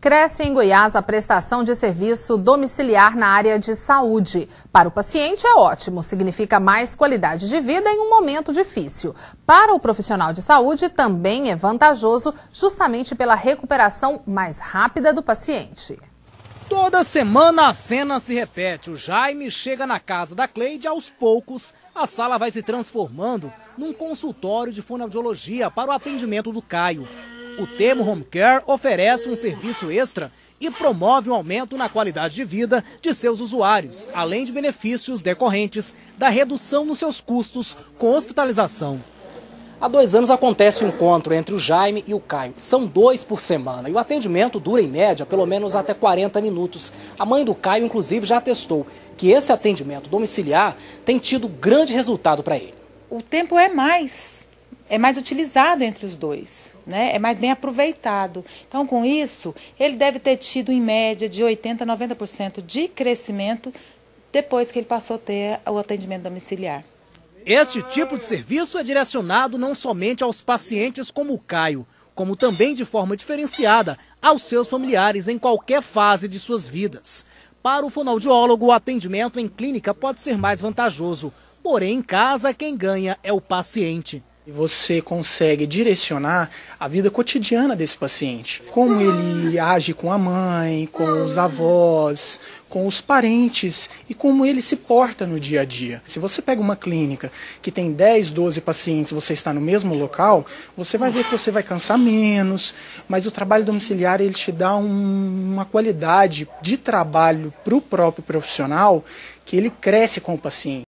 Cresce em Goiás a prestação de serviço domiciliar na área de saúde. Para o paciente é ótimo, significa mais qualidade de vida em um momento difícil. Para o profissional de saúde também é vantajoso, justamente pela recuperação mais rápida do paciente. Toda semana a cena se repete. O Jaime chega na casa da Cleide aos poucos. A sala vai se transformando num consultório de fonoaudiologia para o atendimento do Caio. O Temo Home Care oferece um serviço extra e promove um aumento na qualidade de vida de seus usuários, além de benefícios decorrentes da redução nos seus custos com hospitalização. Há dois anos acontece um encontro entre o Jaime e o Caio. São dois por semana e o atendimento dura, em média, pelo menos até 40 minutos. A mãe do Caio, inclusive, já atestou que esse atendimento domiciliar tem tido grande resultado para ele. O tempo é mais é mais utilizado entre os dois, né? é mais bem aproveitado. Então, com isso, ele deve ter tido, em média, de 80% a 90% de crescimento depois que ele passou a ter o atendimento domiciliar. Este tipo de serviço é direcionado não somente aos pacientes como o Caio, como também de forma diferenciada aos seus familiares em qualquer fase de suas vidas. Para o fonoaudiólogo, o atendimento em clínica pode ser mais vantajoso, porém em casa quem ganha é o paciente. E você consegue direcionar a vida cotidiana desse paciente. Como ele age com a mãe, com os avós, com os parentes e como ele se porta no dia a dia. Se você pega uma clínica que tem 10, 12 pacientes, você está no mesmo local, você vai ver que você vai cansar menos, mas o trabalho domiciliar ele te dá um, uma qualidade de trabalho para o próprio profissional que ele cresce com o paciente.